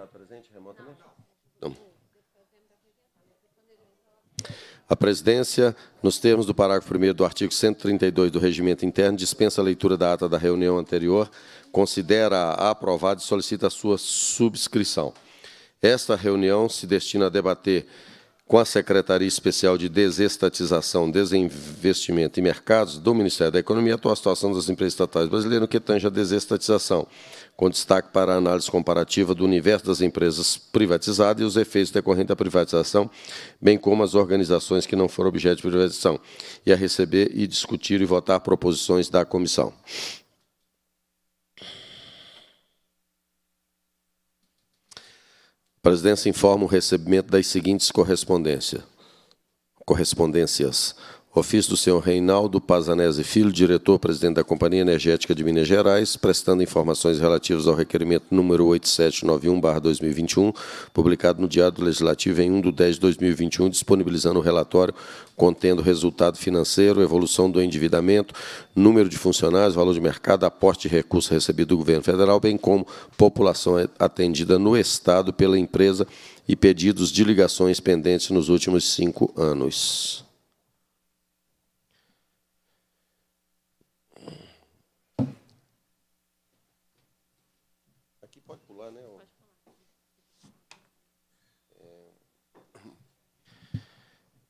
está presente remotamente? Não. A presidência, nos termos do parágrafo 1 do artigo 132 do Regimento Interno, dispensa a leitura da ata da reunião anterior, considera-a aprovada e solicita a sua subscrição. Esta reunião se destina a debater com a Secretaria Especial de Desestatização, Desinvestimento e Mercados do Ministério da Economia, atua a situação das empresas estatais brasileiras no que tange a desestatização, com destaque para a análise comparativa do universo das empresas privatizadas e os efeitos decorrentes da privatização, bem como as organizações que não foram objeto de privatização, e a receber e discutir e votar proposições da comissão. presidência informa o recebimento das seguintes correspondência. correspondências. Ofício do senhor Reinaldo Pazanese Filho, diretor-presidente da Companhia Energética de Minas Gerais, prestando informações relativas ao requerimento número 8791-2021, publicado no Diário Legislativo em 1 de 10 de 2021, disponibilizando o relatório contendo resultado financeiro, evolução do endividamento, número de funcionários, valor de mercado, aporte de recursos recebido do governo federal, bem como população atendida no Estado pela empresa e pedidos de ligações pendentes nos últimos cinco anos.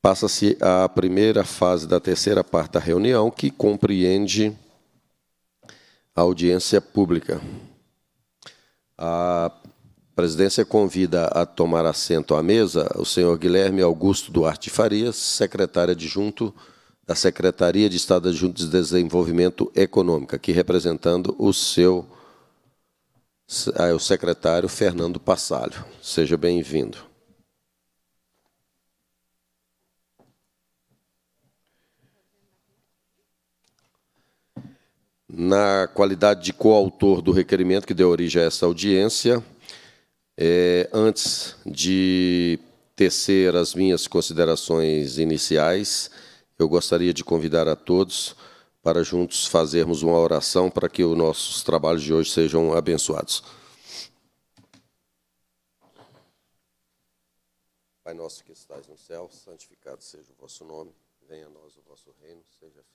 Passa-se a primeira fase da terceira parte da reunião, que compreende a audiência pública. A presidência convida a tomar assento à mesa o senhor Guilherme Augusto Duarte Farias, secretário adjunto da Secretaria de Estado Adjunto de Desenvolvimento Econômico, aqui representando o seu ah, o secretário Fernando Passalho. Seja bem-vindo. na qualidade de coautor do requerimento que deu origem a essa audiência, é, antes de tecer as minhas considerações iniciais, eu gostaria de convidar a todos para juntos fazermos uma oração para que os nossos trabalhos de hoje sejam abençoados. Pai nosso que estás no céu, santificado seja o vosso nome, venha a nós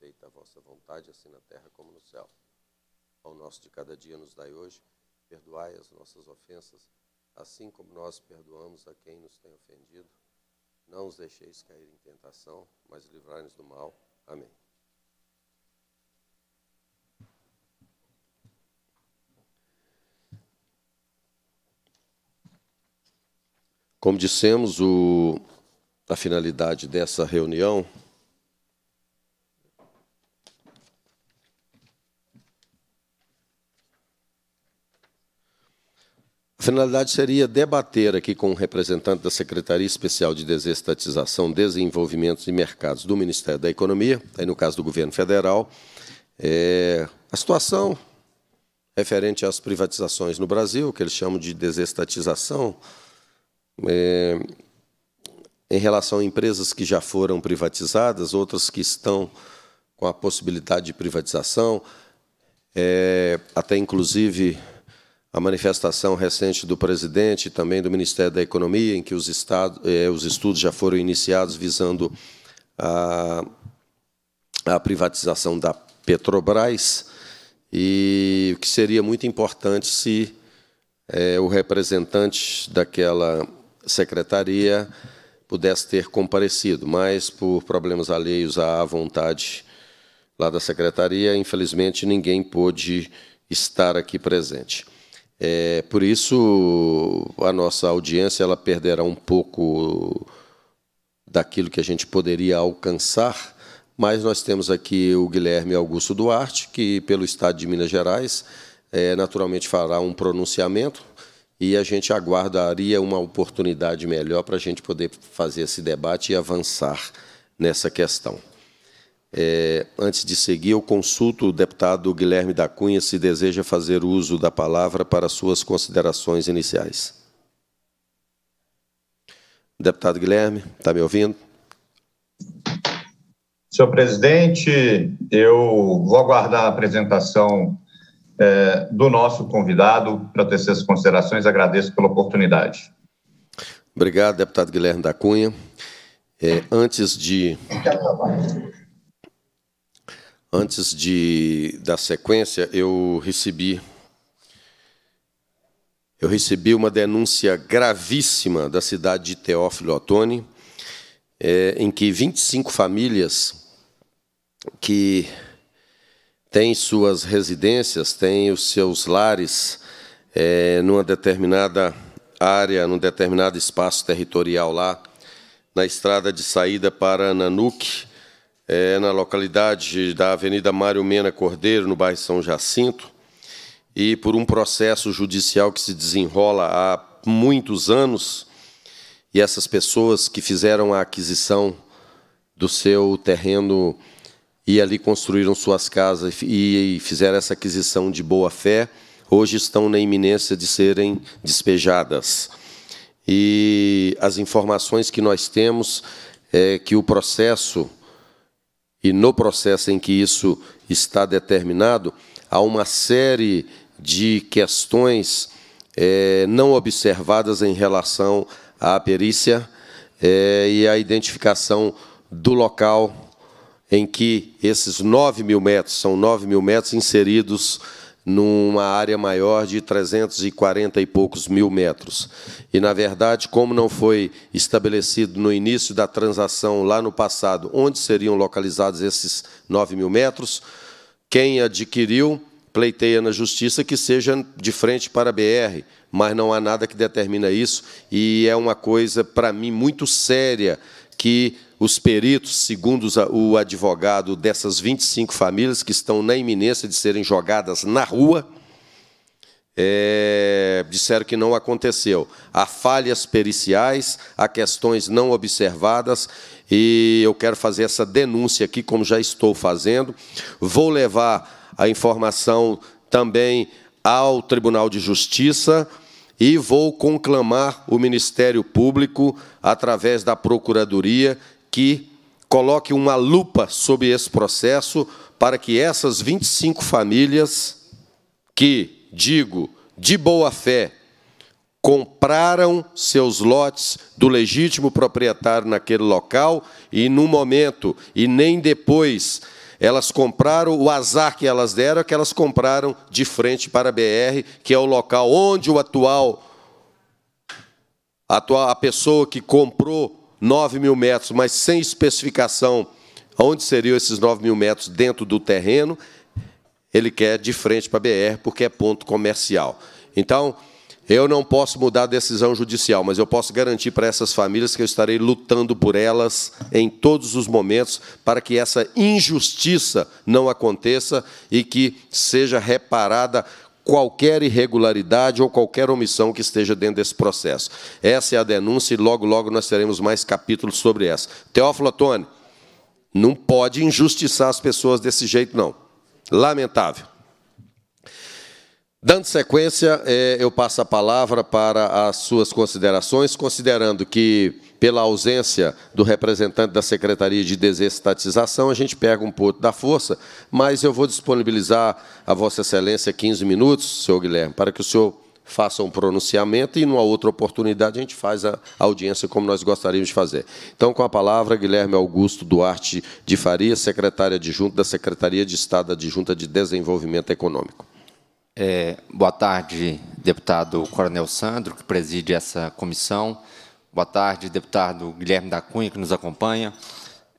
feita a vossa vontade, assim na terra como no céu. Ao nosso de cada dia nos dai hoje, perdoai as nossas ofensas, assim como nós perdoamos a quem nos tem ofendido. Não os deixeis cair em tentação, mas livrai-nos do mal. Amém. Como dissemos, o, a finalidade dessa reunião A finalidade seria debater aqui com o um representante da Secretaria Especial de Desestatização, Desenvolvimento e Mercados do Ministério da Economia, aí no caso do governo federal, é, a situação referente às privatizações no Brasil, que eles chamam de desestatização, é, em relação a empresas que já foram privatizadas, outras que estão com a possibilidade de privatização, é, até inclusive a manifestação recente do presidente e também do Ministério da Economia, em que os, estados, eh, os estudos já foram iniciados visando a, a privatização da Petrobras, e o que seria muito importante se eh, o representante daquela secretaria pudesse ter comparecido, mas por problemas alheios à vontade lá da secretaria, infelizmente ninguém pôde estar aqui presente. É, por isso, a nossa audiência ela perderá um pouco daquilo que a gente poderia alcançar, mas nós temos aqui o Guilherme Augusto Duarte, que, pelo Estado de Minas Gerais, é, naturalmente fará um pronunciamento e a gente aguardaria uma oportunidade melhor para a gente poder fazer esse debate e avançar nessa questão. É, antes de seguir, eu consulto o deputado Guilherme da Cunha se deseja fazer uso da palavra para suas considerações iniciais. Deputado Guilherme, está me ouvindo? Senhor presidente, eu vou aguardar a apresentação é, do nosso convidado para ter suas considerações. Agradeço pela oportunidade. Obrigado, deputado Guilherme da Cunha. É, antes de Antes de da sequência, eu recebi eu recebi uma denúncia gravíssima da cidade de Teófilo Otoni, é, em que 25 famílias que têm suas residências, têm os seus lares é, numa determinada área, num determinado espaço territorial lá, na estrada de saída para Nanuque, é, na localidade da Avenida Mário Mena Cordeiro, no bairro São Jacinto, e por um processo judicial que se desenrola há muitos anos, e essas pessoas que fizeram a aquisição do seu terreno e ali construíram suas casas e fizeram essa aquisição de boa fé, hoje estão na iminência de serem despejadas. E as informações que nós temos é que o processo e no processo em que isso está determinado, há uma série de questões é, não observadas em relação à perícia é, e à identificação do local em que esses 9 mil metros, são 9 mil metros inseridos numa área maior de 340 e poucos mil metros. E, na verdade, como não foi estabelecido no início da transação, lá no passado, onde seriam localizados esses 9 mil metros, quem adquiriu pleiteia na justiça que seja de frente para a BR, mas não há nada que determina isso, e é uma coisa, para mim, muito séria que os peritos, segundo o advogado dessas 25 famílias que estão na iminência de serem jogadas na rua, é, disseram que não aconteceu. Há falhas periciais, há questões não observadas, e eu quero fazer essa denúncia aqui, como já estou fazendo. Vou levar a informação também ao Tribunal de Justiça e vou conclamar o Ministério Público, através da Procuradoria, que coloque uma lupa sobre esse processo para que essas 25 famílias que, digo, de boa fé, compraram seus lotes do legítimo proprietário naquele local e, no momento e nem depois, elas compraram, o azar que elas deram é que elas compraram de frente para a BR, que é o local onde o atual, a, atual, a pessoa que comprou 9 mil metros, mas sem especificação onde seriam esses 9 mil metros dentro do terreno, ele quer de frente para a BR, porque é ponto comercial. Então, eu não posso mudar a decisão judicial, mas eu posso garantir para essas famílias que eu estarei lutando por elas em todos os momentos para que essa injustiça não aconteça e que seja reparada qualquer irregularidade ou qualquer omissão que esteja dentro desse processo. Essa é a denúncia e logo, logo nós teremos mais capítulos sobre essa. Teófilo Antônio, não pode injustiçar as pessoas desse jeito, não. Lamentável. Dando sequência, eh, eu passo a palavra para as suas considerações, considerando que pela ausência do representante da Secretaria de Desestatização, a gente pega um pouco da força, mas eu vou disponibilizar a Vossa Excelência 15 minutos, senhor Guilherme, para que o senhor faça um pronunciamento e, numa outra oportunidade, a gente faz a audiência como nós gostaríamos de fazer. Então, com a palavra, Guilherme Augusto Duarte de Faria, secretário adjunto da Secretaria de Estado Adjunta de Desenvolvimento Econômico. É, boa tarde, deputado Coronel Sandro, que preside essa comissão. Boa tarde, deputado Guilherme da Cunha, que nos acompanha.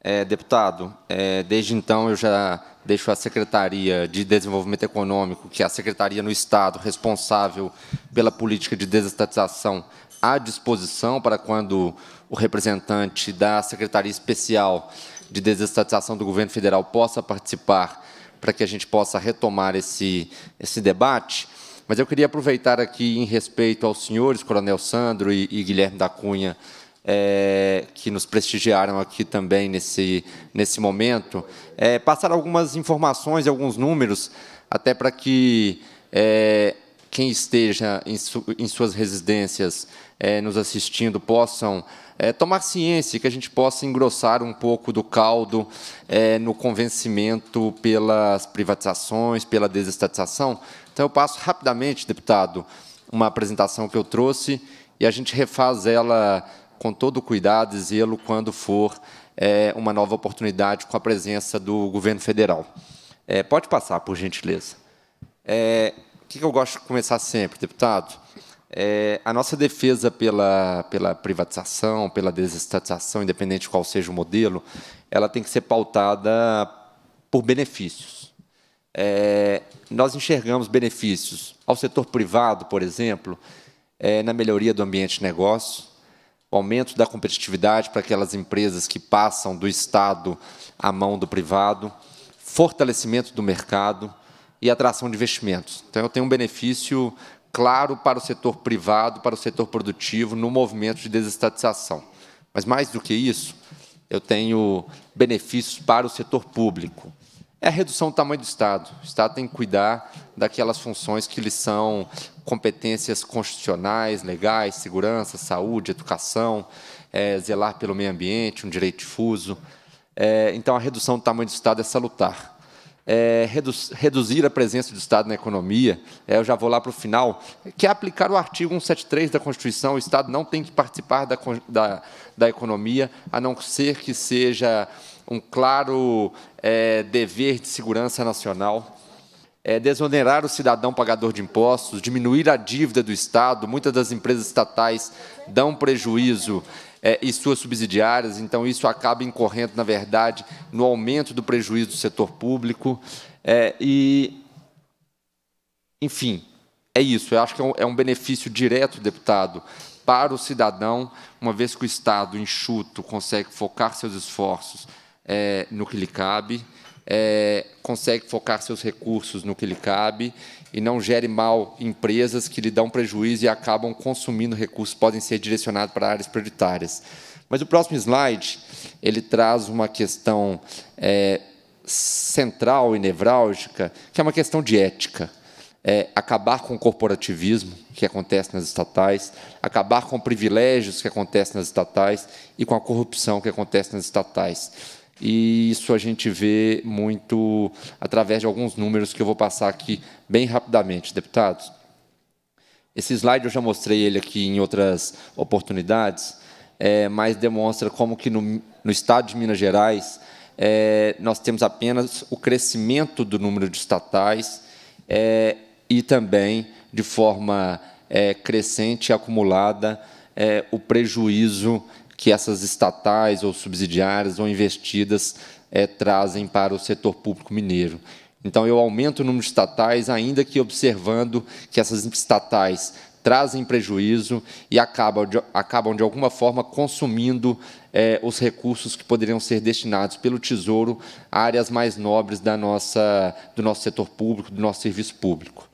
É, deputado, é, desde então eu já deixo a Secretaria de Desenvolvimento Econômico, que é a secretaria no Estado responsável pela política de desestatização, à disposição para quando o representante da Secretaria Especial de Desestatização do Governo Federal possa participar, para que a gente possa retomar esse, esse debate. Mas eu queria aproveitar aqui, em respeito aos senhores, Coronel Sandro e, e Guilherme da Cunha, é, que nos prestigiaram aqui também nesse, nesse momento, é, passar algumas informações, e alguns números, até para que é, quem esteja em, su, em suas residências é, nos assistindo possam é, tomar ciência, que a gente possa engrossar um pouco do caldo é, no convencimento pelas privatizações, pela desestatização, então, eu passo rapidamente, deputado, uma apresentação que eu trouxe e a gente refaz ela com todo o cuidado e zelo quando for é, uma nova oportunidade com a presença do governo federal. É, pode passar, por gentileza. É, o que eu gosto de começar sempre, deputado? É, a nossa defesa pela, pela privatização, pela desestatização, independente de qual seja o modelo, ela tem que ser pautada por benefícios. É, nós enxergamos benefícios ao setor privado, por exemplo, é, na melhoria do ambiente de negócio, o aumento da competitividade para aquelas empresas que passam do Estado à mão do privado, fortalecimento do mercado e atração de investimentos. Então, eu tenho um benefício claro para o setor privado, para o setor produtivo, no movimento de desestatização. Mas, mais do que isso, eu tenho benefícios para o setor público é a redução do tamanho do Estado. O Estado tem que cuidar daquelas funções que lhe são competências constitucionais, legais, segurança, saúde, educação, é, zelar pelo meio ambiente, um direito difuso. É, então, a redução do tamanho do Estado é salutar. É, redu reduzir a presença do Estado na economia, é, eu já vou lá para o final, que é aplicar o artigo 173 da Constituição, o Estado não tem que participar da, da, da economia, a não ser que seja um claro é, dever de segurança nacional. É, desonerar o cidadão pagador de impostos, diminuir a dívida do Estado. Muitas das empresas estatais dão prejuízo é, e suas subsidiárias, então isso acaba incorrendo, na verdade, no aumento do prejuízo do setor público. É, e, enfim, é isso. Eu acho que é um, é um benefício direto, deputado, para o cidadão, uma vez que o Estado enxuto consegue focar seus esforços é, no que lhe cabe, é, consegue focar seus recursos no que lhe cabe e não gere mal empresas que lhe dão prejuízo e acabam consumindo recursos que podem ser direcionados para áreas prioritárias. Mas o próximo slide ele traz uma questão é, central e nevrálgica, que é uma questão de ética. É, acabar com o corporativismo que acontece nas estatais, acabar com privilégios que acontecem nas estatais e com a corrupção que acontece nas estatais e isso a gente vê muito através de alguns números que eu vou passar aqui bem rapidamente, deputados. Esse slide eu já mostrei ele aqui em outras oportunidades, é, mas demonstra como que no, no estado de Minas Gerais é, nós temos apenas o crescimento do número de estatais é, e também, de forma é, crescente e acumulada, é, o prejuízo que essas estatais ou subsidiárias ou investidas é, trazem para o setor público mineiro. Então, eu aumento o número de estatais, ainda que observando que essas estatais trazem prejuízo e acabam de, acabam de alguma forma consumindo é, os recursos que poderiam ser destinados pelo Tesouro a áreas mais nobres da nossa, do nosso setor público, do nosso serviço público.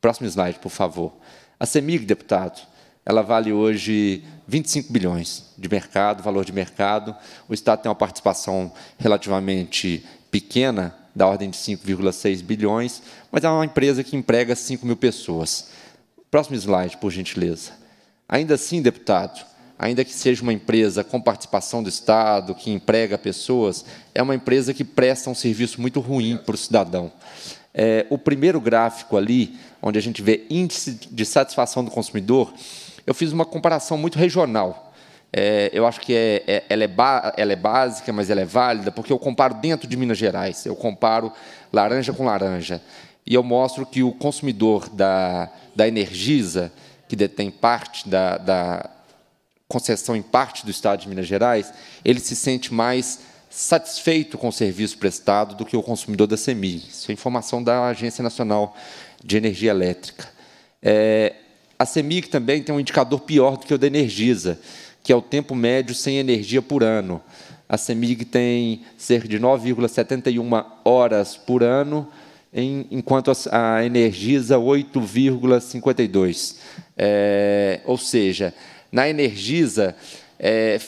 Próximo slide, por favor. A CEMIG, deputado, ela vale hoje 25 bilhões de mercado, valor de mercado. O Estado tem uma participação relativamente pequena, da ordem de 5,6 bilhões, mas é uma empresa que emprega 5 mil pessoas. Próximo slide, por gentileza. Ainda assim, deputado, ainda que seja uma empresa com participação do Estado, que emprega pessoas, é uma empresa que presta um serviço muito ruim para o cidadão. É, o primeiro gráfico ali, onde a gente vê índice de satisfação do consumidor, eu fiz uma comparação muito regional. É, eu acho que é, é, ela, é ela, é básica, mas ela é válida, porque eu comparo dentro de Minas Gerais, eu comparo laranja com laranja. E eu mostro que o consumidor da, da Energisa, que detém parte da, da concessão em parte do Estado de Minas Gerais, ele se sente mais satisfeito com o serviço prestado do que o consumidor da CEMI. Isso é informação da Agência Nacional de Energia Elétrica. É, a CEMIG também tem um indicador pior do que o da Energisa, que é o tempo médio sem energia por ano. A CEMIG tem cerca de 9,71 horas por ano, enquanto a Energisa 8,52. É, ou seja, na Energisa, é,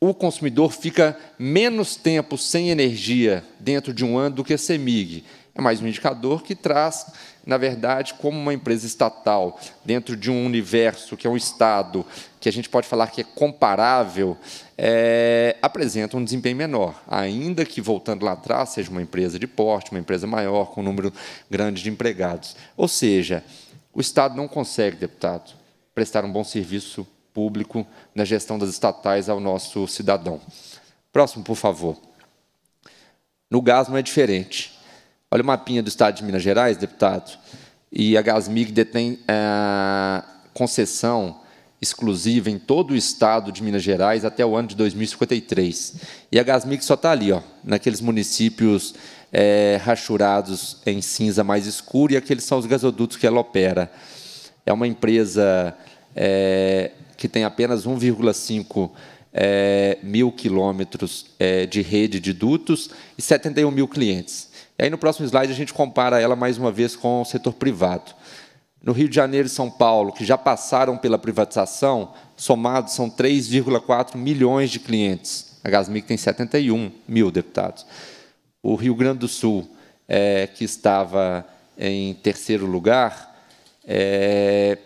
o consumidor fica menos tempo sem energia dentro de um ano do que a CEMIG. É mais um indicador que traz na verdade, como uma empresa estatal, dentro de um universo que é um Estado, que a gente pode falar que é comparável, é, apresenta um desempenho menor. Ainda que, voltando lá atrás, seja uma empresa de porte, uma empresa maior, com um número grande de empregados. Ou seja, o Estado não consegue, deputado, prestar um bom serviço público na gestão das estatais ao nosso cidadão. Próximo, por favor. No gás não é diferente. Olha o mapinha do estado de Minas Gerais, deputado. E a Gasmig detém é, concessão exclusiva em todo o estado de Minas Gerais até o ano de 2053. E a Gasmig só está ali, ó, naqueles municípios é, rachurados em cinza mais escuro, e aqueles são os gasodutos que ela opera. É uma empresa é, que tem apenas 1,5 é, mil quilômetros é, de rede de dutos e 71 mil clientes. E aí, no próximo slide, a gente compara ela mais uma vez com o setor privado. No Rio de Janeiro e São Paulo, que já passaram pela privatização, somados são 3,4 milhões de clientes. A Gasmic tem 71 mil deputados. O Rio Grande do Sul, é, que estava em terceiro lugar, é,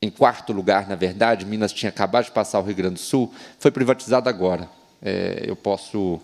em quarto lugar, na verdade, Minas tinha acabado de passar o Rio Grande do Sul, foi privatizado agora. É, eu posso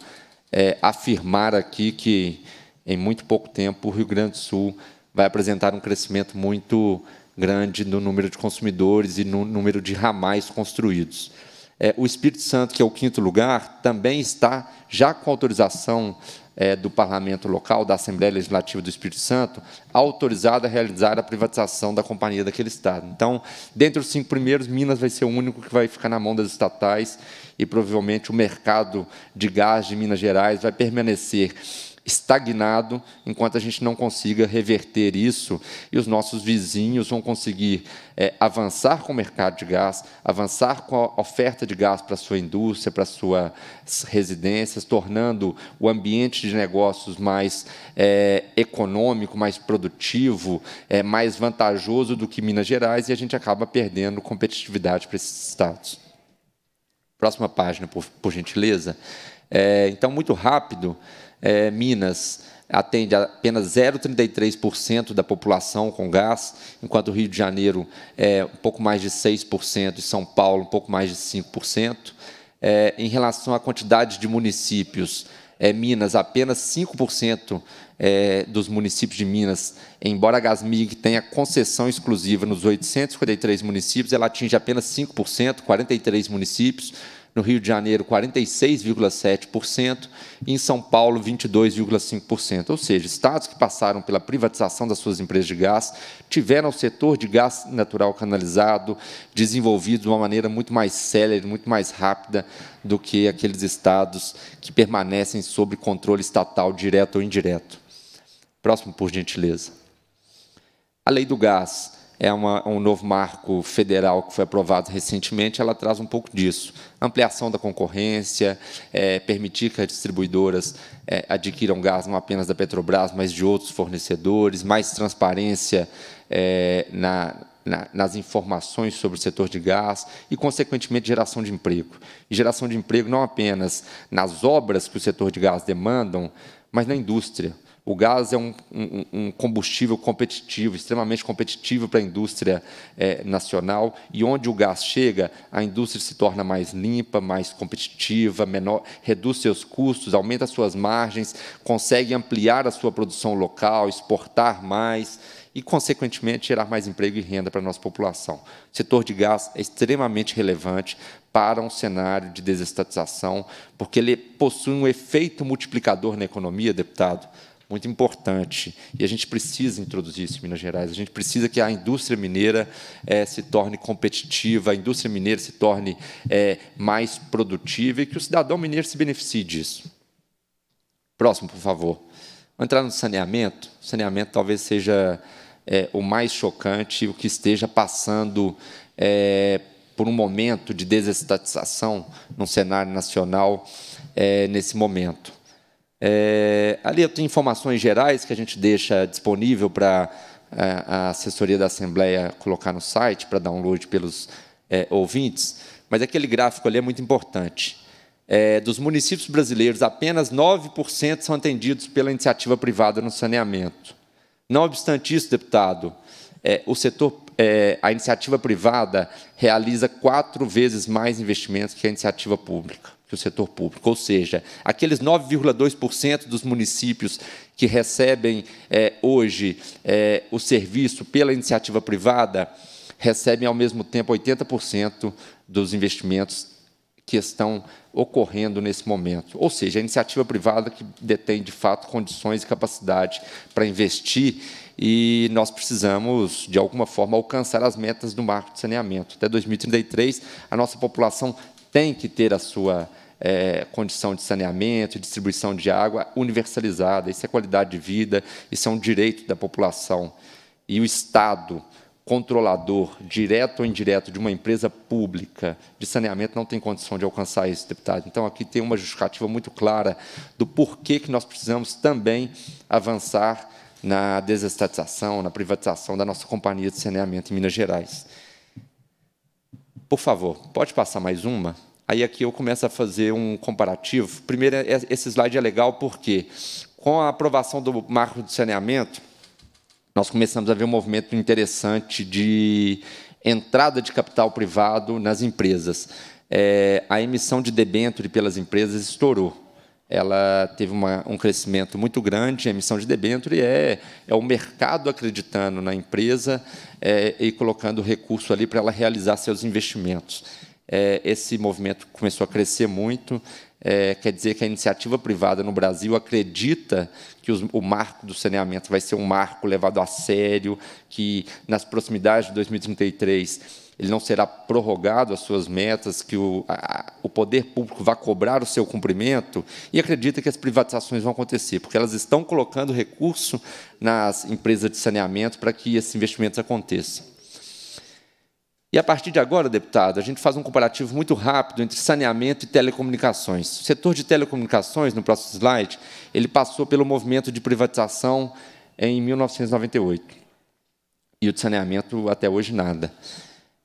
é, afirmar aqui que em muito pouco tempo, o Rio Grande do Sul vai apresentar um crescimento muito grande no número de consumidores e no número de ramais construídos. É, o Espírito Santo, que é o quinto lugar, também está já com autorização é, do Parlamento local, da Assembleia Legislativa do Espírito Santo, autorizada a realizar a privatização da companhia daquele estado. Então, dentre os cinco primeiros, Minas vai ser o único que vai ficar na mão das estatais e provavelmente o mercado de gás de Minas Gerais vai permanecer estagnado enquanto a gente não consiga reverter isso e os nossos vizinhos vão conseguir é, avançar com o mercado de gás, avançar com a oferta de gás para a sua indústria, para suas residências, tornando o ambiente de negócios mais é, econômico, mais produtivo, é, mais vantajoso do que Minas Gerais e a gente acaba perdendo competitividade para esses estados. Próxima página, por, por gentileza. É, então, muito rápido é, Minas atende apenas 0,33% da população com gás, enquanto o Rio de Janeiro é um pouco mais de 6% e São Paulo um pouco mais de 5%. É, em relação à quantidade de municípios, é, Minas, apenas 5% é, dos municípios de Minas, embora a Gasmig tenha concessão exclusiva nos 853 municípios, ela atinge apenas 5%, 43 municípios no Rio de Janeiro 46,7% e em São Paulo 22,5%. Ou seja, estados que passaram pela privatização das suas empresas de gás tiveram o setor de gás natural canalizado desenvolvido de uma maneira muito mais célere, muito mais rápida do que aqueles estados que permanecem sob controle estatal direto ou indireto. Próximo, por gentileza. A lei do gás é uma, um novo marco federal que foi aprovado recentemente, ela traz um pouco disso. Ampliação da concorrência, é, permitir que as distribuidoras é, adquiram gás não apenas da Petrobras, mas de outros fornecedores, mais transparência é, na, na, nas informações sobre o setor de gás e, consequentemente, geração de emprego. E geração de emprego não apenas nas obras que o setor de gás demandam, mas na indústria o gás é um, um, um, combustível competitivo, extremamente competitivo para a indústria é, nacional, e onde o gás chega, a indústria se torna mais limpa, mais competitiva, menor, reduz seus custos, aumenta suas margens, consegue ampliar a sua produção local, exportar mais e, consequentemente, gerar mais emprego e renda para a nossa população. O setor de gás é extremamente relevante para um cenário de desestatização, porque ele possui um efeito multiplicador na economia, deputado muito importante. E a gente precisa introduzir isso em Minas Gerais. A gente precisa que a indústria mineira é, se torne competitiva, a indústria mineira se torne é, mais produtiva e que o cidadão mineiro se beneficie disso. Próximo, por favor. Vou entrar no saneamento. O saneamento talvez seja é, o mais chocante, o que esteja passando por um momento de desestatização no cenário nacional nesse momento. É, ali eu tenho informações gerais que a gente deixa disponível para é, a assessoria da Assembleia colocar no site para download pelos é, ouvintes, mas aquele gráfico ali é muito importante. É, dos municípios brasileiros, apenas 9% são atendidos pela iniciativa privada no saneamento. Não obstante isso, deputado, é, o setor, é, a iniciativa privada realiza quatro vezes mais investimentos que a iniciativa pública o setor público. Ou seja, aqueles 9,2% dos municípios que recebem é, hoje é, o serviço pela iniciativa privada recebem, ao mesmo tempo, 80% dos investimentos que estão ocorrendo nesse momento. Ou seja, a iniciativa privada que detém, de fato, condições e capacidade para investir e nós precisamos, de alguma forma, alcançar as metas do marco de saneamento. Até 2033, a nossa população tem que ter a sua é, condição de saneamento, distribuição de água universalizada. Isso é qualidade de vida, isso é um direito da população. E o Estado, controlador, direto ou indireto, de uma empresa pública de saneamento, não tem condição de alcançar isso, deputado. Então, aqui tem uma justificativa muito clara do porquê que nós precisamos também avançar na desestatização, na privatização da nossa companhia de saneamento em Minas Gerais. Por favor, pode passar mais uma? Aí aqui eu começo a fazer um comparativo. Primeiro, é, esse slide é legal porque, com a aprovação do marco de saneamento, nós começamos a ver um movimento interessante de entrada de capital privado nas empresas. É, a emissão de debênture pelas empresas estourou ela teve uma, um crescimento muito grande em emissão de debênture, e é, é o mercado acreditando na empresa é, e colocando recurso ali para ela realizar seus investimentos. É, esse movimento começou a crescer muito, é, quer dizer que a iniciativa privada no Brasil acredita que os, o marco do saneamento vai ser um marco levado a sério, que nas proximidades de 2033 ele não será prorrogado as suas metas, que o, a, o poder público vai cobrar o seu cumprimento, e acredita que as privatizações vão acontecer, porque elas estão colocando recurso nas empresas de saneamento para que esses investimentos aconteçam. E a partir de agora, deputado, a gente faz um comparativo muito rápido entre saneamento e telecomunicações. O setor de telecomunicações, no próximo slide, ele passou pelo movimento de privatização em 1998. E o de saneamento até hoje nada.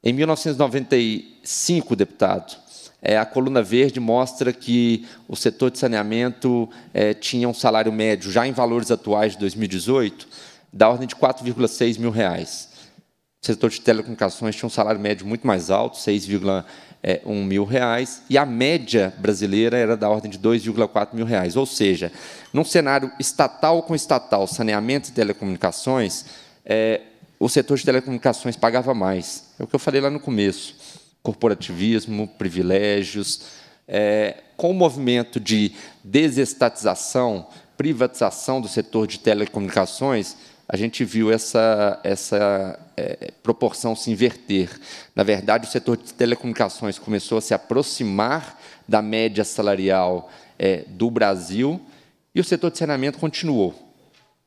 Em 1995, deputado, é, a coluna verde mostra que o setor de saneamento é, tinha um salário médio, já em valores atuais de 2018, da ordem de 4,6 mil reais. O setor de telecomunicações tinha um salário médio muito mais alto, 6,1 mil reais, e a média brasileira era da ordem de 2,4 mil reais. Ou seja, num cenário estatal com estatal, saneamento e telecomunicações, é, o setor de telecomunicações pagava mais. É o que eu falei lá no começo. Corporativismo, privilégios. É, com o movimento de desestatização, privatização do setor de telecomunicações, a gente viu essa, essa é, proporção se inverter. Na verdade, o setor de telecomunicações começou a se aproximar da média salarial é, do Brasil e o setor de saneamento continuou.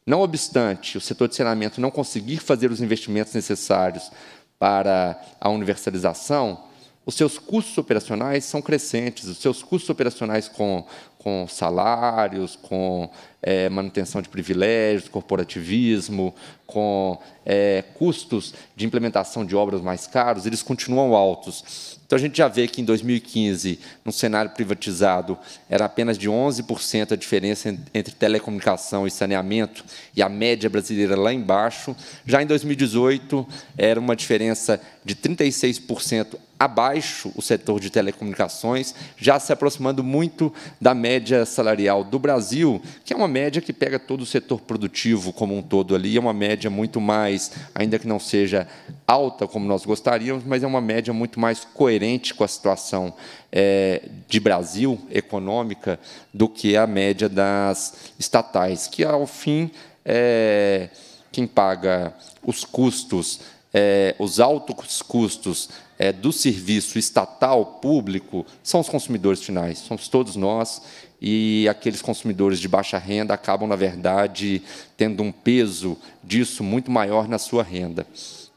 Não obstante o setor de saneamento não conseguir fazer os investimentos necessários para a universalização, os seus custos operacionais são crescentes, os seus custos operacionais com, com salários, com é, manutenção de privilégios, corporativismo, com é, custos de implementação de obras mais caros, eles continuam altos. Então a gente já vê que em 2015, no cenário privatizado, era apenas de 11% a diferença entre telecomunicação e saneamento, e a média brasileira lá embaixo. Já em 2018, era uma diferença de 36% abaixo o setor de telecomunicações, já se aproximando muito da média salarial do Brasil, que é uma média que pega todo o setor produtivo como um todo ali, é uma média muito mais, ainda que não seja alta como nós gostaríamos, mas é uma média muito mais coerente com a situação é, de Brasil econômica do que a média das estatais, que ao fim é, quem paga os custos, é, os altos custos é, do serviço estatal, público, são os consumidores finais, somos todos nós, e aqueles consumidores de baixa renda acabam, na verdade, tendo um peso disso muito maior na sua renda.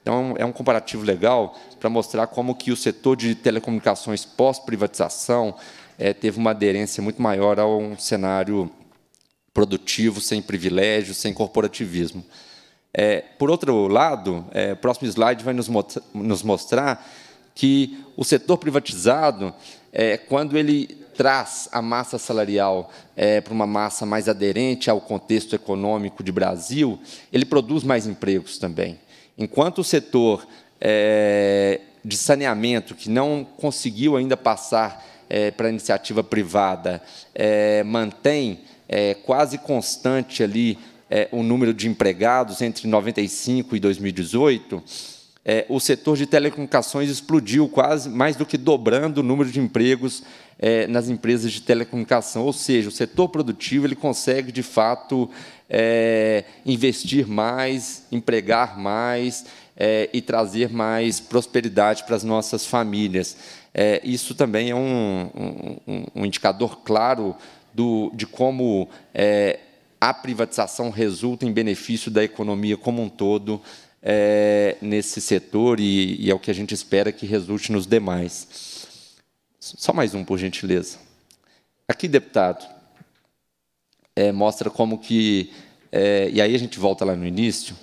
Então, é um comparativo legal para mostrar como que o setor de telecomunicações pós-privatização é, teve uma aderência muito maior a um cenário produtivo, sem privilégios, sem corporativismo. É, por outro lado, é, o próximo slide vai nos, mostrar que o setor privatizado, é, quando ele traz a massa salarial é, para uma massa mais aderente ao contexto econômico de Brasil, ele produz mais empregos também. Enquanto o setor é, de saneamento, que não conseguiu ainda passar é, para a iniciativa privada, é, mantém é, quase constante ali é, o número de empregados entre 95 e 2018, é, o setor de telecomunicações explodiu quase mais do que dobrando o número de empregos é, nas empresas de telecomunicação. Ou seja, o setor produtivo ele consegue, de fato, é, investir mais, empregar mais é, e trazer mais prosperidade para as nossas famílias. É, isso também é um, um, um indicador claro do, de como é, a privatização resulta em benefício da economia como um todo é, nesse setor e, e é o que a gente espera que resulte nos demais. Só mais um, por gentileza. Aqui, deputado, é, mostra como que, é, e aí a gente volta lá no início,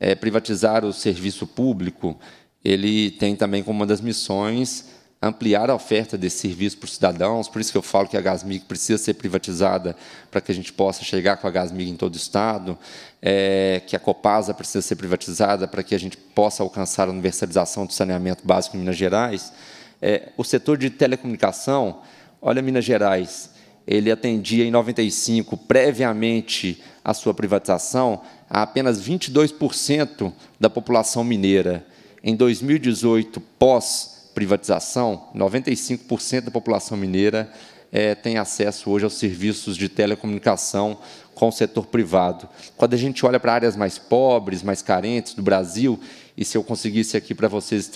é, privatizar o serviço público, ele tem também como uma das missões ampliar a oferta desse serviço para os cidadãos, por isso que eu falo que a Gasmig precisa ser privatizada para que a gente possa chegar com a Gasmig em todo o Estado, é, que a Copasa precisa ser privatizada para que a gente possa alcançar a universalização do saneamento básico em Minas Gerais. É, o setor de telecomunicação, olha Minas Gerais, ele atendia em 95, previamente à sua privatização, a apenas 22% da população mineira. Em 2018, pós privatização, 95% da população mineira é, tem acesso hoje aos serviços de telecomunicação com o setor privado. Quando a gente olha para áreas mais pobres, mais carentes do Brasil, e se eu conseguisse aqui para vocês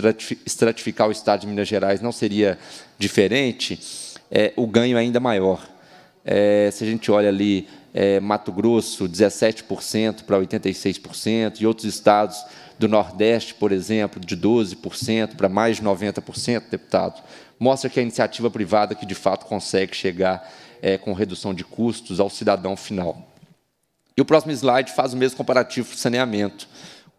estratificar o estado de Minas Gerais, não seria diferente, é, o ganho é ainda maior. É, se a gente olha ali é, Mato Grosso 17% para 86%, e outros estados do Nordeste, por exemplo, de 12% para mais de 90%, deputado, mostra que a iniciativa privada que, de fato, consegue chegar é, com redução de custos ao cidadão final. E o próximo slide faz o mesmo comparativo para o saneamento.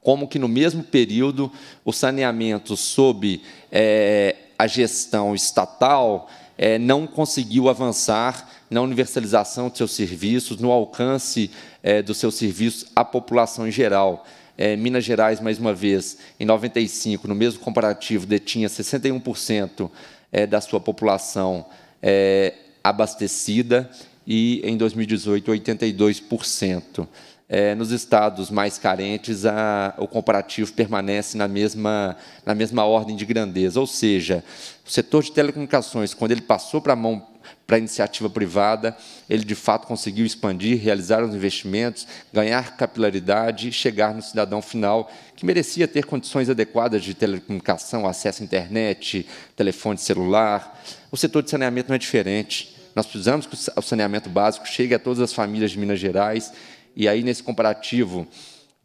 Como que, no mesmo período, o saneamento sob é, a gestão estatal é, não conseguiu avançar na universalização de seus serviços, no alcance é, dos seus serviços à população em geral. É, Minas Gerais, mais uma vez, em 95, no mesmo comparativo, detinha 61% é, da sua população é, abastecida e, em 2018, 82%. É, nos estados mais carentes, a, o comparativo permanece na mesma, na mesma ordem de grandeza. Ou seja, o setor de telecomunicações, quando ele passou para a mão para a iniciativa privada, ele de fato conseguiu expandir, realizar os investimentos, ganhar capilaridade e chegar no cidadão final, que merecia ter condições adequadas de telecomunicação, acesso à internet, telefone celular. O setor de saneamento não é diferente. Nós precisamos que o saneamento básico chegue a todas as famílias de Minas Gerais. E aí, nesse comparativo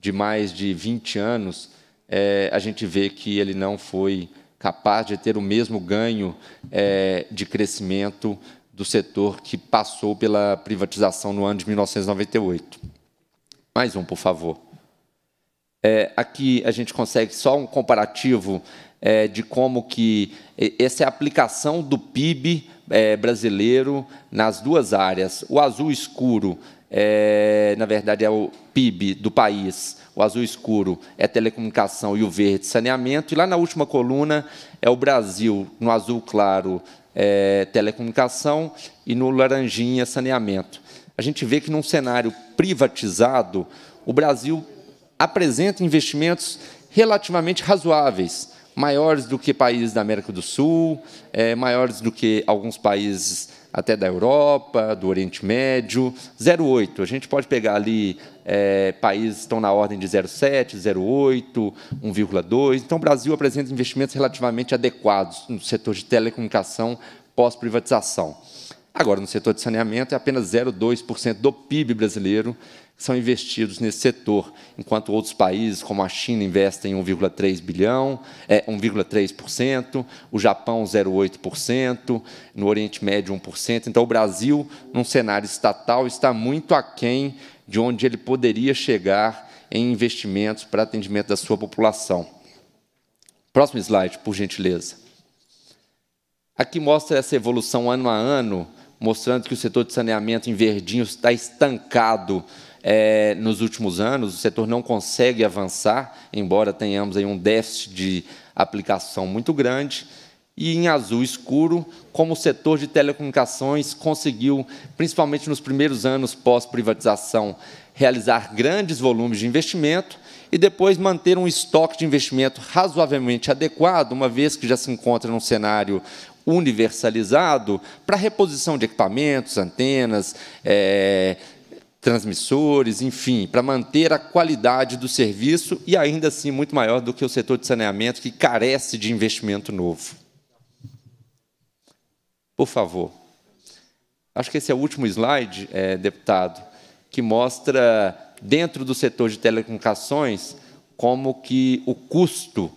de mais de 20 anos, é, a gente vê que ele não foi capaz de ter o mesmo ganho é, de crescimento do setor que passou pela privatização no ano de 1998. Mais um, por favor. É, aqui a gente consegue só um comparativo é, de como que essa é a aplicação do PIB é, brasileiro nas duas áreas. O azul escuro, é, na verdade, é o PIB do país. O azul escuro é telecomunicação e o verde saneamento. E lá na última coluna é o Brasil, no azul claro, é, telecomunicação, e no laranjinha, saneamento. A gente vê que, num cenário privatizado, o Brasil apresenta investimentos relativamente razoáveis, maiores do que países da América do Sul, é, maiores do que alguns países até da Europa, do Oriente Médio. 0,8. A gente pode pegar ali é, países estão na ordem de 0,7, 0,8, 1,2. Então, o Brasil apresenta investimentos relativamente adequados no setor de telecomunicação pós-privatização. Agora, no setor de saneamento, é apenas 0,2% do PIB brasileiro que são investidos nesse setor, enquanto outros países, como a China, investem 1,3 bilhão, é, 1,3%, o Japão 0,8%, no Oriente Médio 1%. Então, o Brasil, num cenário estatal, está muito aquém de onde ele poderia chegar em investimentos para atendimento da sua população. Próximo slide, por gentileza. Aqui mostra essa evolução ano a ano, mostrando que o setor de saneamento em verdinho está estancado é, nos últimos anos, o setor não consegue avançar, embora tenhamos aí um déficit de aplicação muito grande e em azul escuro, como o setor de telecomunicações conseguiu, principalmente nos primeiros anos pós-privatização, realizar grandes volumes de investimento e depois manter um estoque de investimento razoavelmente adequado, uma vez que já se encontra num cenário universalizado para reposição de equipamentos, antenas, é, transmissores, enfim, para manter a qualidade do serviço e ainda assim muito maior do que o setor de saneamento que carece de investimento novo. Por favor. Acho que esse é o último slide, é, deputado, que mostra dentro do setor de telecomunicações como que o custo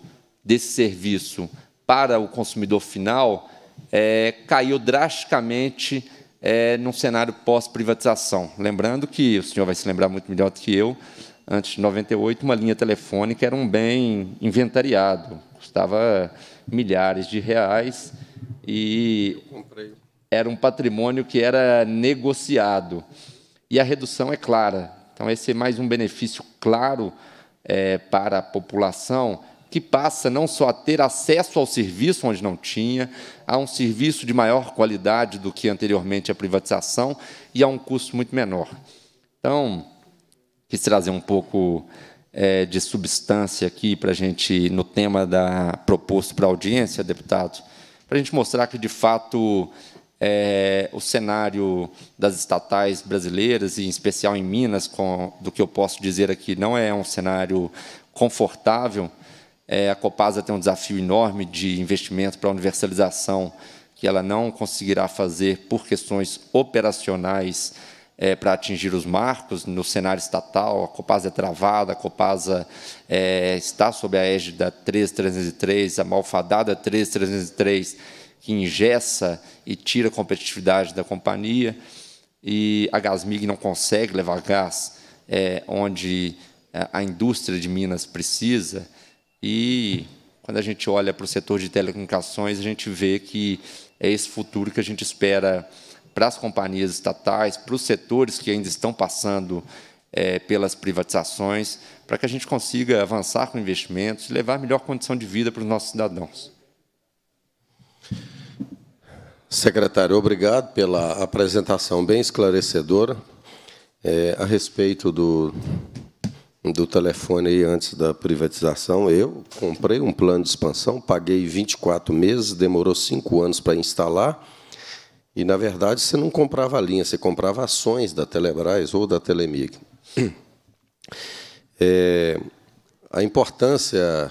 desse serviço para o consumidor final é, caiu drasticamente é, num cenário pós-privatização. Lembrando que, o senhor vai se lembrar muito melhor do que eu, antes de 98, uma linha telefônica era um bem inventariado, custava milhares de reais, e era um patrimônio que era negociado. E a redução é clara. Então, esse é mais um benefício claro é, para a população, que passa não só a ter acesso ao serviço onde não tinha, a um serviço de maior qualidade do que anteriormente a privatização e a um custo muito menor. Então, quis trazer um pouco é, de substância aqui para a gente, no tema da proposto para a audiência, deputado, para a gente mostrar que, de fato, é, o cenário das estatais brasileiras, e em especial em Minas, com, do que eu posso dizer aqui, não é um cenário confortável. É, a Copasa tem um desafio enorme de investimento para a universalização, que ela não conseguirá fazer por questões operacionais é, para atingir os marcos no cenário estatal, a Copasa é travada, a Copasa é, está sob a égide da 3303, a malfadada 3303, que ingessa e tira a competitividade da companhia, e a Gasmig não consegue levar gás é, onde é, a indústria de Minas precisa, e quando a gente olha para o setor de telecomunicações, a gente vê que é esse futuro que a gente espera para as companhias estatais, para os setores que ainda estão passando é, pelas privatizações, para que a gente consiga avançar com investimentos e levar melhor condição de vida para os nossos cidadãos. Secretário, obrigado pela apresentação bem esclarecedora é, a respeito do, do telefone aí antes da privatização. Eu comprei um plano de expansão, paguei 24 meses, demorou cinco anos para instalar. E, na verdade, você não comprava a linha, você comprava ações da Telebrás ou da Telemig. É, a importância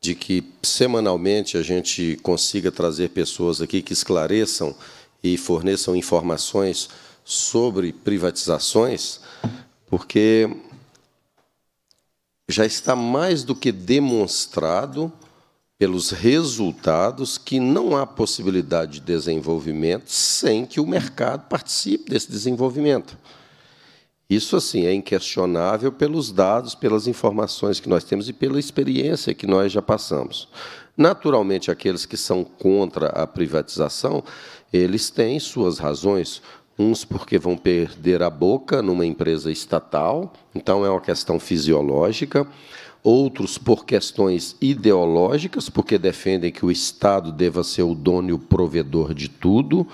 de que semanalmente a gente consiga trazer pessoas aqui que esclareçam e forneçam informações sobre privatizações, porque já está mais do que demonstrado pelos resultados que não há possibilidade de desenvolvimento sem que o mercado participe desse desenvolvimento. Isso, assim, é inquestionável pelos dados, pelas informações que nós temos e pela experiência que nós já passamos. Naturalmente, aqueles que são contra a privatização, eles têm suas razões, uns porque vão perder a boca numa empresa estatal, então é uma questão fisiológica, outros por questões ideológicas, porque defendem que o Estado deva ser o dono e o provedor de tudo,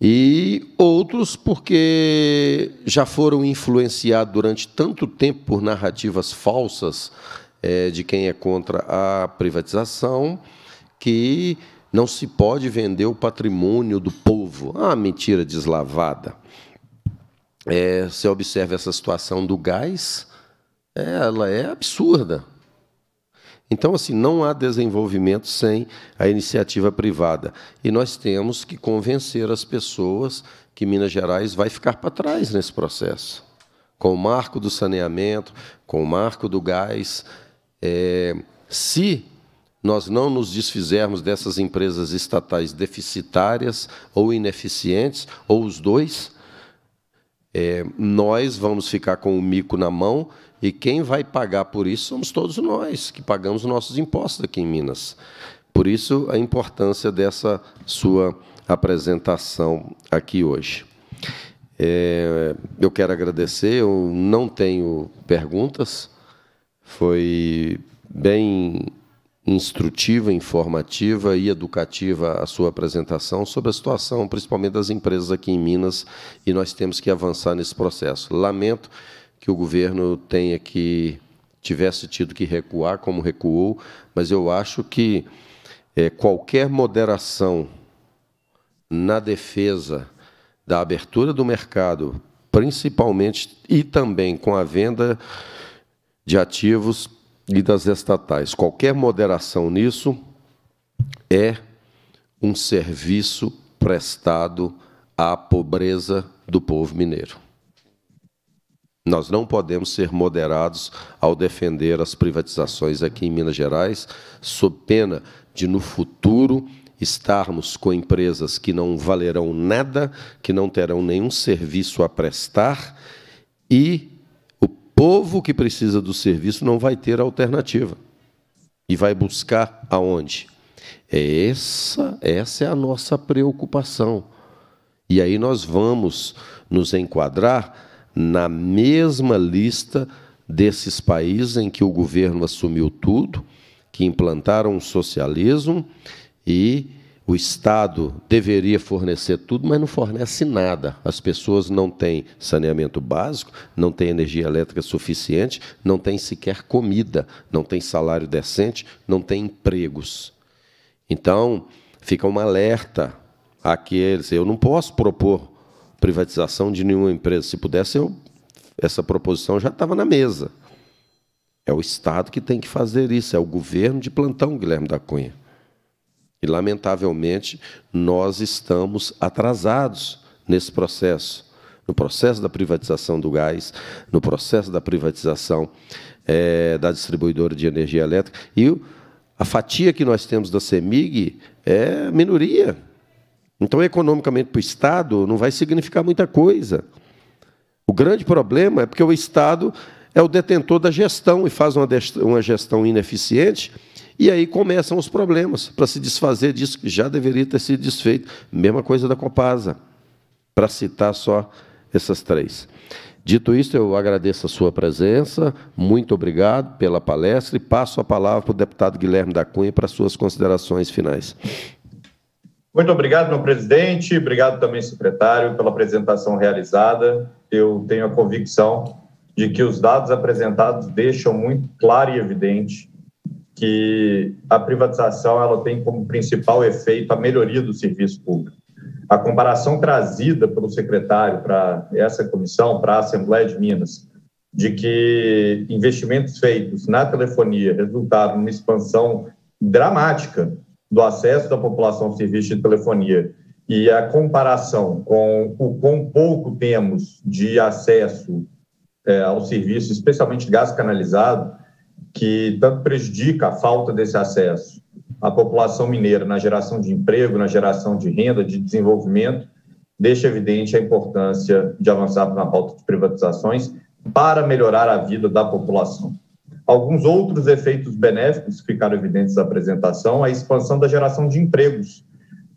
e outros porque já foram influenciados durante tanto tempo por narrativas falsas é, de quem é contra a privatização que não se pode vender o patrimônio do povo. Ah, mentira deslavada. É, você observa essa situação do gás é, ela é absurda. Então, assim, não há desenvolvimento sem a iniciativa privada. E nós temos que convencer as pessoas que Minas Gerais vai ficar para trás nesse processo. Com o marco do saneamento, com o marco do gás. É, se nós não nos desfizermos dessas empresas estatais deficitárias ou ineficientes, ou os dois, é, nós vamos ficar com o mico na mão e quem vai pagar por isso somos todos nós, que pagamos nossos impostos aqui em Minas. Por isso, a importância dessa sua apresentação aqui hoje. É, eu quero agradecer, eu não tenho perguntas, foi bem instrutiva, informativa e educativa a sua apresentação sobre a situação, principalmente das empresas aqui em Minas, e nós temos que avançar nesse processo. Lamento que o governo tenha que tivesse tido que recuar como recuou, mas eu acho que é, qualquer moderação na defesa da abertura do mercado, principalmente e também com a venda de ativos e das estatais, qualquer moderação nisso é um serviço prestado à pobreza do povo mineiro. Nós não podemos ser moderados ao defender as privatizações aqui em Minas Gerais, sob pena de, no futuro, estarmos com empresas que não valerão nada, que não terão nenhum serviço a prestar e o povo que precisa do serviço não vai ter alternativa. E vai buscar aonde? Essa, essa é a nossa preocupação. E aí nós vamos nos enquadrar na mesma lista desses países em que o governo assumiu tudo, que implantaram o socialismo e o Estado deveria fornecer tudo, mas não fornece nada. As pessoas não têm saneamento básico, não têm energia elétrica suficiente, não têm sequer comida, não têm salário decente, não têm empregos. Então, fica um alerta àqueles. Eu não posso propor privatização de nenhuma empresa. Se pudesse, eu, essa proposição já estava na mesa. É o Estado que tem que fazer isso, é o governo de plantão, Guilherme da Cunha. E, lamentavelmente, nós estamos atrasados nesse processo no processo da privatização do gás, no processo da privatização é, da distribuidora de energia elétrica. E a fatia que nós temos da CEMIG é minoria. Então, economicamente para o Estado não vai significar muita coisa. O grande problema é porque o Estado é o detentor da gestão e faz uma gestão ineficiente, e aí começam os problemas para se desfazer disso que já deveria ter sido desfeito. Mesma coisa da Copasa, para citar só essas três. Dito isso, eu agradeço a sua presença, muito obrigado pela palestra e passo a palavra para o deputado Guilherme da Cunha para suas considerações finais. Muito obrigado, meu presidente. Obrigado também, secretário, pela apresentação realizada. Eu tenho a convicção de que os dados apresentados deixam muito claro e evidente que a privatização ela tem como principal efeito a melhoria do serviço público. A comparação trazida pelo secretário para essa comissão, para a Assembleia de Minas, de que investimentos feitos na telefonia resultaram numa expansão dramática do acesso da população ao serviço de telefonia e a comparação com o quão pouco temos de acesso é, ao serviço, especialmente gás canalizado, que tanto prejudica a falta desse acesso à população mineira na geração de emprego, na geração de renda, de desenvolvimento, deixa evidente a importância de avançar na pauta de privatizações para melhorar a vida da população. Alguns outros efeitos benéficos ficaram evidentes na apresentação, a expansão da geração de empregos.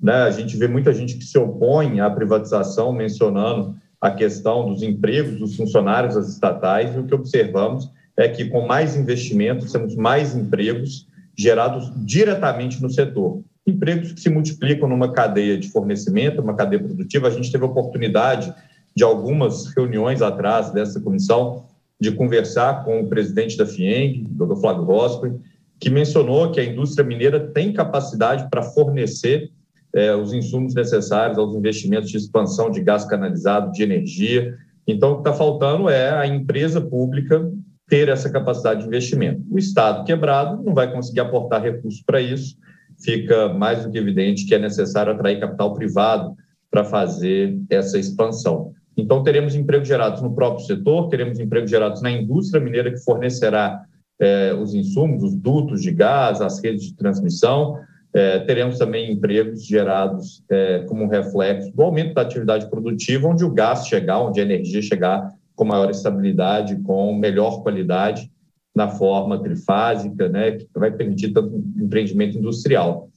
Né? A gente vê muita gente que se opõe à privatização, mencionando a questão dos empregos dos funcionários das estatais, e o que observamos é que, com mais investimentos, temos mais empregos gerados diretamente no setor. Empregos que se multiplicam numa cadeia de fornecimento, uma cadeia produtiva. A gente teve a oportunidade de algumas reuniões atrás dessa comissão de conversar com o presidente da FIENG, Dr. Flávio Rosco, que mencionou que a indústria mineira tem capacidade para fornecer é, os insumos necessários aos investimentos de expansão de gás canalizado, de energia. Então, o que está faltando é a empresa pública ter essa capacidade de investimento. O Estado quebrado não vai conseguir aportar recursos para isso, fica mais do que evidente que é necessário atrair capital privado para fazer essa expansão. Então, teremos empregos gerados no próprio setor, teremos empregos gerados na indústria mineira que fornecerá eh, os insumos, os dutos de gás, as redes de transmissão. Eh, teremos também empregos gerados eh, como reflexo do aumento da atividade produtiva, onde o gás chegar, onde a energia chegar com maior estabilidade, com melhor qualidade na forma trifásica, né, que vai permitir tanto empreendimento industrial.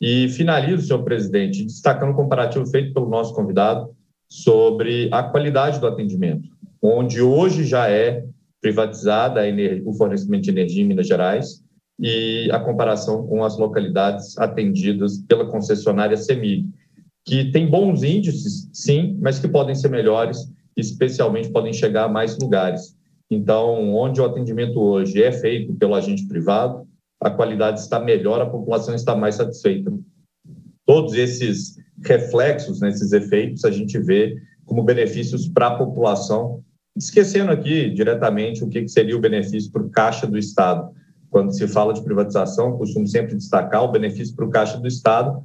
E finalizo, senhor presidente, destacando o comparativo feito pelo nosso convidado sobre a qualidade do atendimento, onde hoje já é privatizada o fornecimento de energia em Minas Gerais e a comparação com as localidades atendidas pela concessionária CEMIG, que tem bons índices, sim, mas que podem ser melhores, especialmente podem chegar a mais lugares. Então, onde o atendimento hoje é feito pelo agente privado, a qualidade está melhor, a população está mais satisfeita. Todos esses reflexos nesses efeitos a gente vê como benefícios para a população, esquecendo aqui diretamente o que seria o benefício para o caixa do Estado. Quando se fala de privatização, costumo sempre destacar o benefício para o caixa do Estado,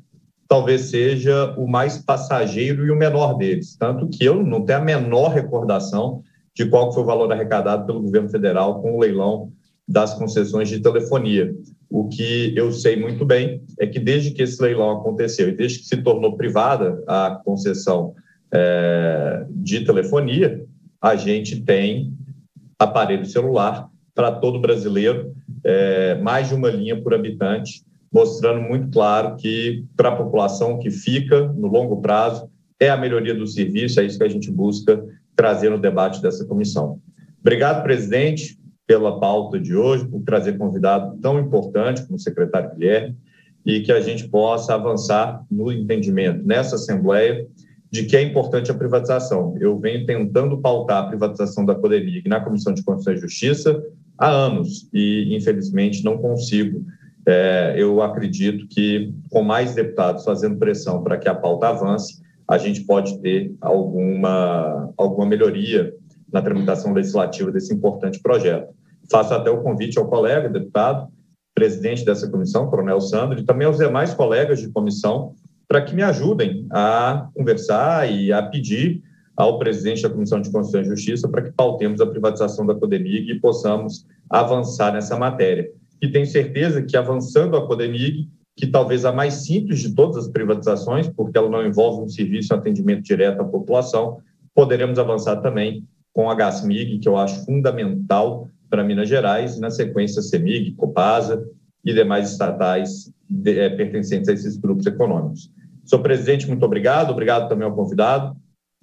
talvez seja o mais passageiro e o menor deles. Tanto que eu não tenho a menor recordação de qual foi o valor arrecadado pelo governo federal com o leilão das concessões de telefonia. O que eu sei muito bem é que desde que esse leilão aconteceu e desde que se tornou privada a concessão é, de telefonia, a gente tem aparelho celular para todo brasileiro, é, mais de uma linha por habitante, mostrando muito claro que para a população que fica no longo prazo é a melhoria do serviço, é isso que a gente busca trazer no debate dessa comissão. Obrigado, presidente pela pauta de hoje, por trazer convidado tão importante como o secretário Guilherme, e que a gente possa avançar no entendimento nessa Assembleia de que é importante a privatização. Eu venho tentando pautar a privatização da Codemig na Comissão de Constituição e Justiça há anos e, infelizmente, não consigo. É, eu acredito que, com mais deputados fazendo pressão para que a pauta avance, a gente pode ter alguma, alguma melhoria na tramitação legislativa desse importante projeto. Faço até o convite ao colega, deputado, presidente dessa comissão, Coronel Sandro, e também aos demais colegas de comissão, para que me ajudem a conversar e a pedir ao presidente da Comissão de Constituição e Justiça para que pautemos a privatização da Codemig e possamos avançar nessa matéria. E tenho certeza que avançando a Codemig, que talvez a mais simples de todas as privatizações, porque ela não envolve um serviço, um atendimento direto à população, poderemos avançar também com a Gasmig, que eu acho fundamental para Minas Gerais, e na sequência CEMIG, Copasa e demais estatais de, é, pertencentes a esses grupos econômicos. Senhor presidente, muito obrigado, obrigado também ao convidado.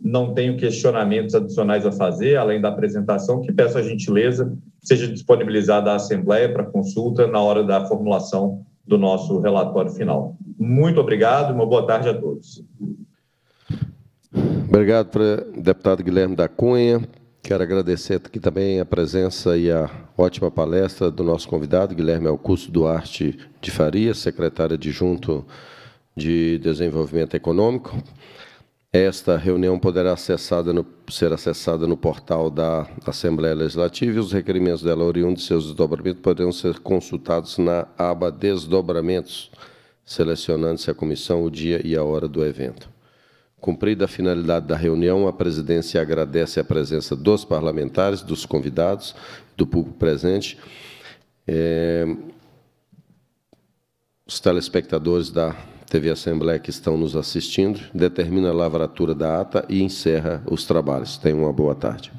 Não tenho questionamentos adicionais a fazer, além da apresentação, que peço a gentileza seja disponibilizada à Assembleia para consulta na hora da formulação do nosso relatório final. Muito obrigado e uma boa tarde a todos. Obrigado, deputado Guilherme da Cunha. Quero agradecer aqui também a presença e a ótima palestra do nosso convidado, Guilherme Alcusto Duarte de Faria, secretário adjunto de Desenvolvimento Econômico. Esta reunião poderá acessada no, ser acessada no portal da Assembleia Legislativa e os requerimentos dela oriundos de seus desdobramentos poderão ser consultados na aba Desdobramentos, selecionando-se a comissão, o dia e a hora do evento. Cumprida a finalidade da reunião, a presidência agradece a presença dos parlamentares, dos convidados, do público presente, é, os telespectadores da TV Assembleia que estão nos assistindo, determina a lavratura da ata e encerra os trabalhos. Tenham uma boa tarde.